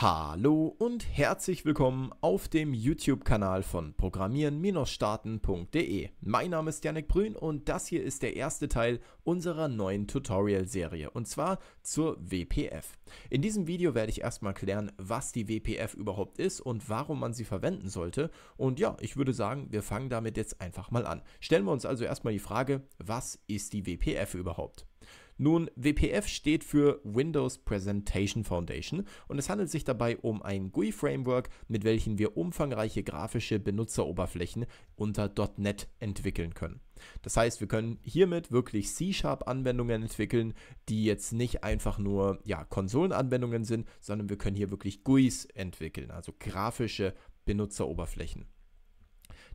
Hallo und herzlich willkommen auf dem YouTube-Kanal von programmieren-starten.de. Mein Name ist Janik Brün und das hier ist der erste Teil unserer neuen Tutorial-Serie und zwar zur WPF. In diesem Video werde ich erstmal klären, was die WPF überhaupt ist und warum man sie verwenden sollte. Und ja, ich würde sagen, wir fangen damit jetzt einfach mal an. Stellen wir uns also erstmal die Frage, was ist die WPF überhaupt? Nun, WPF steht für Windows Presentation Foundation und es handelt sich dabei um ein GUI-Framework, mit welchem wir umfangreiche grafische Benutzeroberflächen unter .NET entwickeln können. Das heißt, wir können hiermit wirklich C-Sharp-Anwendungen entwickeln, die jetzt nicht einfach nur ja, Konsolenanwendungen sind, sondern wir können hier wirklich GUIs entwickeln, also grafische Benutzeroberflächen.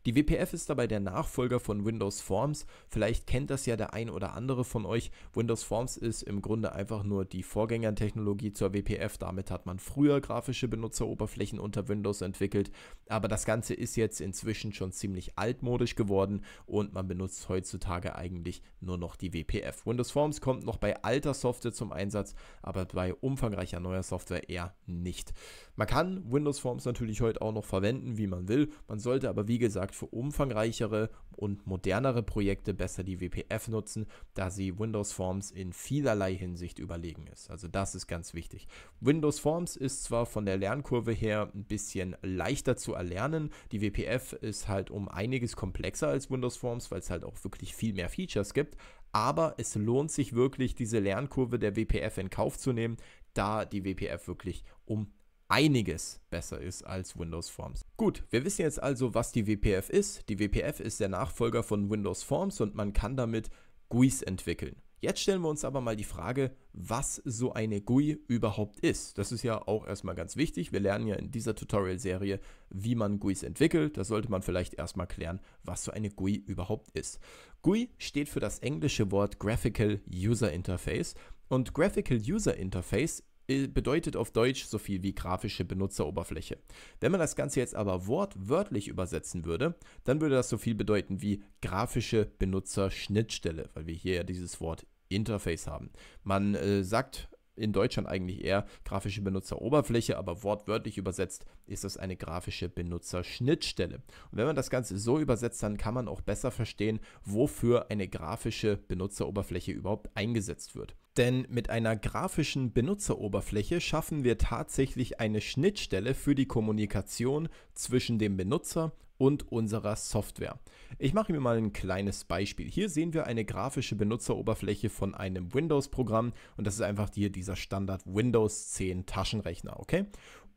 Die WPF ist dabei der Nachfolger von Windows Forms. Vielleicht kennt das ja der ein oder andere von euch. Windows Forms ist im Grunde einfach nur die Vorgängertechnologie zur WPF. Damit hat man früher grafische Benutzeroberflächen unter Windows entwickelt. Aber das Ganze ist jetzt inzwischen schon ziemlich altmodisch geworden und man benutzt heutzutage eigentlich nur noch die WPF. Windows Forms kommt noch bei alter Software zum Einsatz, aber bei umfangreicher neuer Software eher nicht. Man kann Windows Forms natürlich heute auch noch verwenden, wie man will. Man sollte aber wie gesagt gesagt, für umfangreichere und modernere Projekte besser die WPF nutzen, da sie Windows Forms in vielerlei Hinsicht überlegen ist. Also das ist ganz wichtig. Windows Forms ist zwar von der Lernkurve her ein bisschen leichter zu erlernen, die WPF ist halt um einiges komplexer als Windows Forms, weil es halt auch wirklich viel mehr Features gibt, aber es lohnt sich wirklich, diese Lernkurve der WPF in Kauf zu nehmen, da die WPF wirklich um einiges besser ist als Windows Forms. Gut, wir wissen jetzt also, was die WPF ist. Die WPF ist der Nachfolger von Windows Forms und man kann damit GUIs entwickeln. Jetzt stellen wir uns aber mal die Frage, was so eine GUI überhaupt ist. Das ist ja auch erstmal ganz wichtig. Wir lernen ja in dieser Tutorial-Serie, wie man GUIs entwickelt. Da sollte man vielleicht erstmal klären, was so eine GUI überhaupt ist. GUI steht für das englische Wort Graphical User Interface. Und Graphical User Interface äh, bedeutet auf Deutsch so viel wie grafische Benutzeroberfläche. Wenn man das Ganze jetzt aber wortwörtlich übersetzen würde, dann würde das so viel bedeuten wie grafische Benutzerschnittstelle, weil wir hier ja dieses Wort Interface haben. Man äh, sagt in Deutschland eigentlich eher grafische Benutzeroberfläche, aber wortwörtlich übersetzt ist das eine grafische Benutzerschnittstelle. Und wenn man das Ganze so übersetzt, dann kann man auch besser verstehen, wofür eine grafische Benutzeroberfläche überhaupt eingesetzt wird. Denn mit einer grafischen Benutzeroberfläche schaffen wir tatsächlich eine Schnittstelle für die Kommunikation zwischen dem Benutzer und unserer Software. Ich mache mir mal ein kleines Beispiel. Hier sehen wir eine grafische Benutzeroberfläche von einem Windows-Programm und das ist einfach hier dieser Standard Windows 10 Taschenrechner, okay?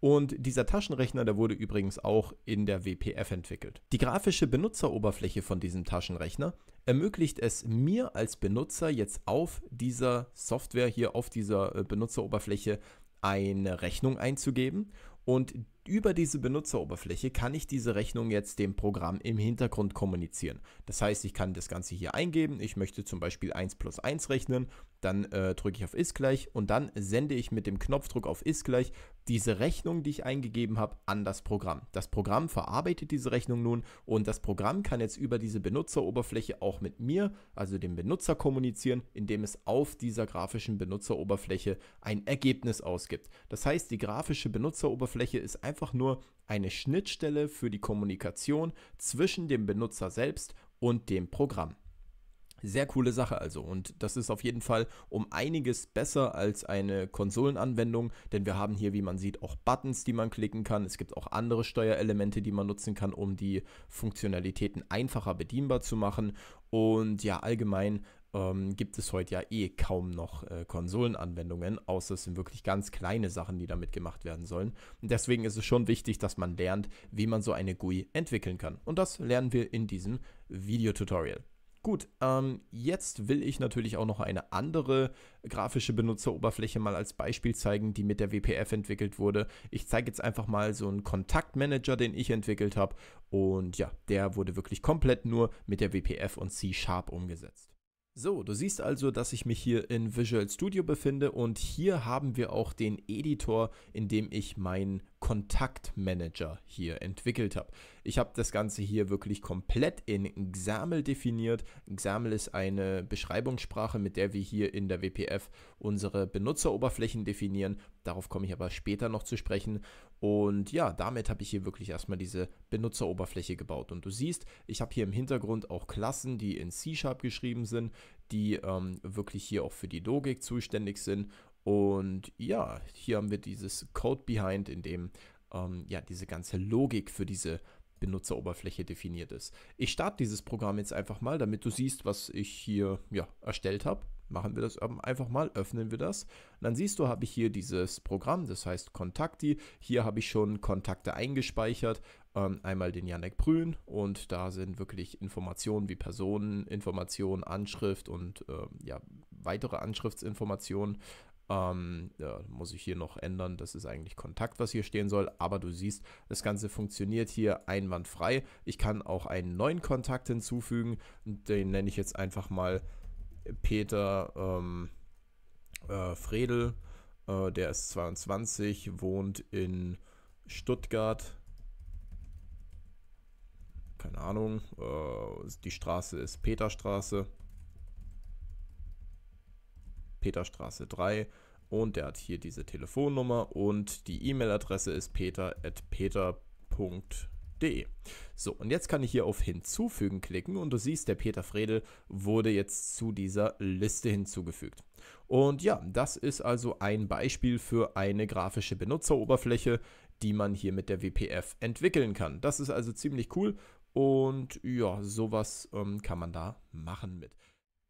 Und dieser Taschenrechner, der wurde übrigens auch in der WPF entwickelt. Die grafische Benutzeroberfläche von diesem Taschenrechner ermöglicht es mir als Benutzer jetzt auf dieser Software hier, auf dieser äh, Benutzeroberfläche eine Rechnung einzugeben und über diese Benutzeroberfläche kann ich diese Rechnung jetzt dem Programm im Hintergrund kommunizieren. Das heißt, ich kann das Ganze hier eingeben. Ich möchte zum Beispiel 1 plus 1 rechnen. Dann äh, drücke ich auf ist gleich und dann sende ich mit dem Knopfdruck auf ist gleich diese Rechnung, die ich eingegeben habe, an das Programm. Das Programm verarbeitet diese Rechnung nun und das Programm kann jetzt über diese Benutzeroberfläche auch mit mir, also dem Benutzer, kommunizieren, indem es auf dieser grafischen Benutzeroberfläche ein Ergebnis ausgibt. Das heißt, die grafische Benutzeroberfläche ist einfach nur eine Schnittstelle für die Kommunikation zwischen dem Benutzer selbst und dem Programm. Sehr coole Sache also und das ist auf jeden Fall um einiges besser als eine Konsolenanwendung, denn wir haben hier, wie man sieht, auch Buttons, die man klicken kann. Es gibt auch andere Steuerelemente, die man nutzen kann, um die Funktionalitäten einfacher bedienbar zu machen. Und ja, allgemein ähm, gibt es heute ja eh kaum noch äh, Konsolenanwendungen, außer es sind wirklich ganz kleine Sachen, die damit gemacht werden sollen. Und deswegen ist es schon wichtig, dass man lernt, wie man so eine GUI entwickeln kann. Und das lernen wir in diesem Videotutorial. Gut, ähm, jetzt will ich natürlich auch noch eine andere grafische Benutzeroberfläche mal als Beispiel zeigen, die mit der WPF entwickelt wurde. Ich zeige jetzt einfach mal so einen Kontaktmanager, den ich entwickelt habe. Und ja, der wurde wirklich komplett nur mit der WPF und C-Sharp umgesetzt. So, du siehst also, dass ich mich hier in Visual Studio befinde und hier haben wir auch den Editor, in dem ich mein Kontaktmanager hier entwickelt habe. Ich habe das Ganze hier wirklich komplett in XAML definiert. XAML ist eine Beschreibungssprache, mit der wir hier in der WPF unsere Benutzeroberflächen definieren. Darauf komme ich aber später noch zu sprechen. Und ja, damit habe ich hier wirklich erstmal diese Benutzeroberfläche gebaut. Und du siehst, ich habe hier im Hintergrund auch Klassen, die in C-Sharp geschrieben sind, die ähm, wirklich hier auch für die Logik zuständig sind. Und ja, hier haben wir dieses Code Behind, in dem ähm, ja diese ganze Logik für diese Benutzeroberfläche definiert ist. Ich starte dieses Programm jetzt einfach mal, damit du siehst, was ich hier ja, erstellt habe. Machen wir das ähm, einfach mal, öffnen wir das. Und dann siehst du, habe ich hier dieses Programm, das heißt Kontakti. Hier habe ich schon Kontakte eingespeichert. Ähm, einmal den Janek Brün und da sind wirklich Informationen wie Personen, Informationen, Anschrift und äh, ja, weitere Anschriftsinformationen ähm, ja, muss ich hier noch ändern, das ist eigentlich Kontakt, was hier stehen soll, aber du siehst, das Ganze funktioniert hier einwandfrei. Ich kann auch einen neuen Kontakt hinzufügen, den nenne ich jetzt einfach mal Peter ähm, äh, Fredel, äh, der ist 22, wohnt in Stuttgart, keine Ahnung, äh, die Straße ist Peterstraße. Peterstraße 3 und der hat hier diese Telefonnummer und die E-Mail-Adresse ist peter.peter.de. So, und jetzt kann ich hier auf Hinzufügen klicken und du siehst, der Peter Fredel wurde jetzt zu dieser Liste hinzugefügt. Und ja, das ist also ein Beispiel für eine grafische Benutzeroberfläche, die man hier mit der WPF entwickeln kann. Das ist also ziemlich cool und ja, sowas ähm, kann man da machen mit.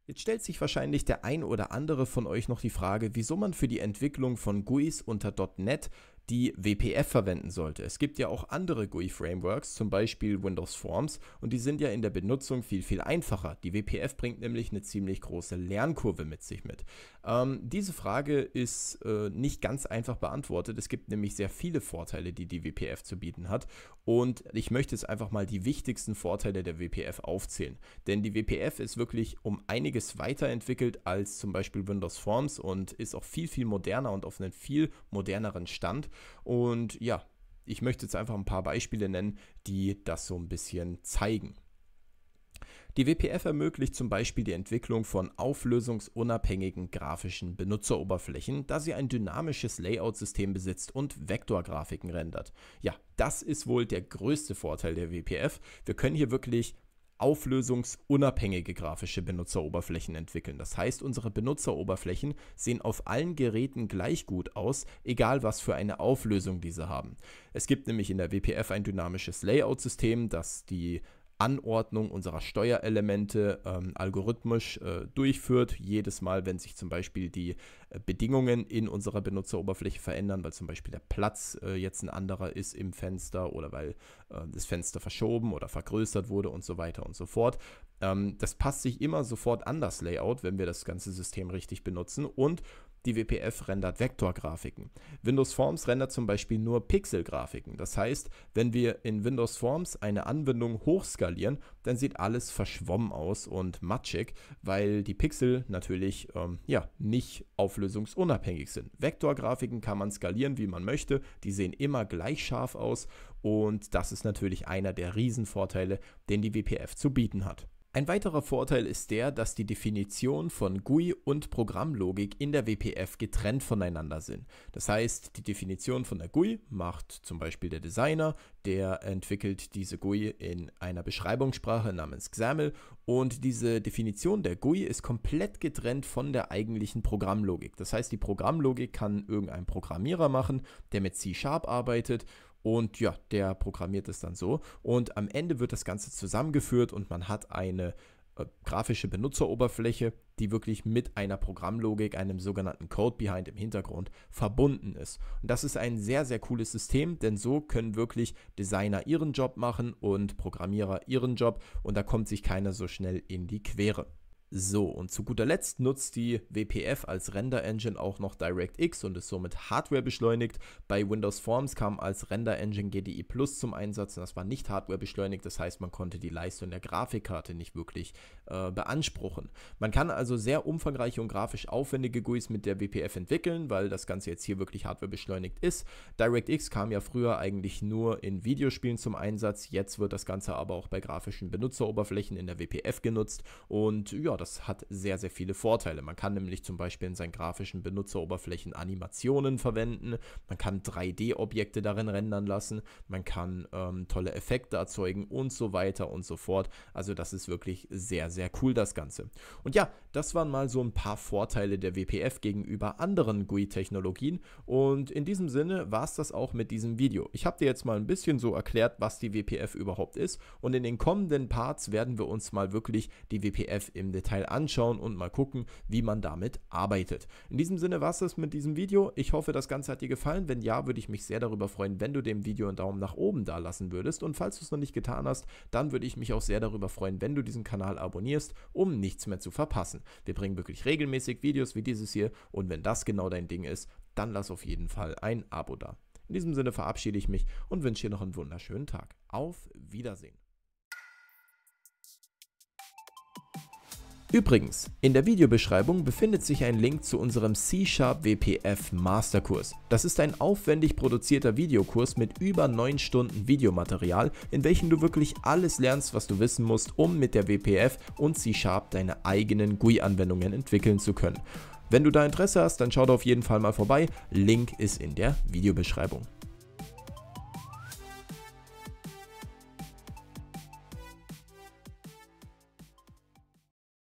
Jetzt stellt sich wahrscheinlich der ein oder andere von euch noch die Frage, wieso man für die Entwicklung von GUIs unter .NET die WPF verwenden sollte. Es gibt ja auch andere GUI-Frameworks, zum Beispiel Windows Forms, und die sind ja in der Benutzung viel, viel einfacher. Die WPF bringt nämlich eine ziemlich große Lernkurve mit sich mit. Ähm, diese Frage ist äh, nicht ganz einfach beantwortet. Es gibt nämlich sehr viele Vorteile, die die WPF zu bieten hat. Und ich möchte jetzt einfach mal die wichtigsten Vorteile der WPF aufzählen. Denn die WPF ist wirklich um einiges weiterentwickelt als zum Beispiel Windows Forms und ist auch viel, viel moderner und auf einen viel moderneren Stand. Und ja, ich möchte jetzt einfach ein paar Beispiele nennen, die das so ein bisschen zeigen. Die WPF ermöglicht zum Beispiel die Entwicklung von auflösungsunabhängigen grafischen Benutzeroberflächen, da sie ein dynamisches Layout-System besitzt und Vektorgrafiken rendert. Ja, das ist wohl der größte Vorteil der WPF. Wir können hier wirklich auflösungsunabhängige grafische Benutzeroberflächen entwickeln. Das heißt, unsere Benutzeroberflächen sehen auf allen Geräten gleich gut aus, egal was für eine Auflösung diese haben. Es gibt nämlich in der WPF ein dynamisches Layout-System, das die Anordnung unserer Steuerelemente ähm, algorithmisch äh, durchführt. Jedes Mal, wenn sich zum Beispiel die äh, Bedingungen in unserer Benutzeroberfläche verändern, weil zum Beispiel der Platz äh, jetzt ein anderer ist im Fenster oder weil äh, das Fenster verschoben oder vergrößert wurde und so weiter und so fort. Ähm, das passt sich immer sofort an das Layout, wenn wir das ganze System richtig benutzen und die WPF rendert Vektorgrafiken. Windows Forms rendert zum Beispiel nur Pixelgrafiken. Das heißt, wenn wir in Windows Forms eine Anwendung hochskalieren, dann sieht alles verschwommen aus und matschig, weil die Pixel natürlich ähm, ja, nicht auflösungsunabhängig sind. Vektorgrafiken kann man skalieren, wie man möchte. Die sehen immer gleich scharf aus und das ist natürlich einer der Riesenvorteile, den die WPF zu bieten hat. Ein weiterer Vorteil ist der, dass die Definition von GUI und Programmlogik in der WPF getrennt voneinander sind. Das heißt, die Definition von der GUI macht zum Beispiel der Designer, der entwickelt diese GUI in einer Beschreibungssprache namens XAML und diese Definition der GUI ist komplett getrennt von der eigentlichen Programmlogik. Das heißt, die Programmlogik kann irgendein Programmierer machen, der mit C-Sharp arbeitet und ja, der programmiert es dann so. Und am Ende wird das Ganze zusammengeführt und man hat eine äh, grafische Benutzeroberfläche, die wirklich mit einer Programmlogik, einem sogenannten Code Behind im Hintergrund verbunden ist. Und das ist ein sehr, sehr cooles System, denn so können wirklich Designer ihren Job machen und Programmierer ihren Job und da kommt sich keiner so schnell in die Quere. So, und zu guter Letzt nutzt die WPF als Render-Engine auch noch DirectX und ist somit Hardware beschleunigt. Bei Windows Forms kam als Render-Engine GDI e Plus zum Einsatz und das war nicht Hardware beschleunigt, das heißt, man konnte die Leistung der Grafikkarte nicht wirklich äh, beanspruchen. Man kann also sehr umfangreiche und grafisch aufwendige GUIs mit der WPF entwickeln, weil das Ganze jetzt hier wirklich Hardware beschleunigt ist. DirectX kam ja früher eigentlich nur in Videospielen zum Einsatz, jetzt wird das Ganze aber auch bei grafischen Benutzeroberflächen in der WPF genutzt und ja, das das hat sehr, sehr viele Vorteile. Man kann nämlich zum Beispiel in seinen grafischen Benutzeroberflächen Animationen verwenden, man kann 3D-Objekte darin rendern lassen, man kann ähm, tolle Effekte erzeugen und so weiter und so fort. Also das ist wirklich sehr, sehr cool das Ganze. Und ja, das waren mal so ein paar Vorteile der WPF gegenüber anderen GUI-Technologien. Und in diesem Sinne war es das auch mit diesem Video. Ich habe dir jetzt mal ein bisschen so erklärt, was die WPF überhaupt ist. Und in den kommenden Parts werden wir uns mal wirklich die WPF im Detail Detail anschauen und mal gucken, wie man damit arbeitet. In diesem Sinne war es das mit diesem Video. Ich hoffe, das Ganze hat dir gefallen. Wenn ja, würde ich mich sehr darüber freuen, wenn du dem Video einen Daumen nach oben da lassen würdest. Und falls du es noch nicht getan hast, dann würde ich mich auch sehr darüber freuen, wenn du diesen Kanal abonnierst, um nichts mehr zu verpassen. Wir bringen wirklich regelmäßig Videos wie dieses hier und wenn das genau dein Ding ist, dann lass auf jeden Fall ein Abo da. In diesem Sinne verabschiede ich mich und wünsche dir noch einen wunderschönen Tag. Auf Wiedersehen. Übrigens, in der Videobeschreibung befindet sich ein Link zu unserem C-Sharp WPF Masterkurs. Das ist ein aufwendig produzierter Videokurs mit über 9 Stunden Videomaterial, in welchem du wirklich alles lernst, was du wissen musst, um mit der WPF und C-Sharp deine eigenen GUI-Anwendungen entwickeln zu können. Wenn du da Interesse hast, dann schau da auf jeden Fall mal vorbei. Link ist in der Videobeschreibung.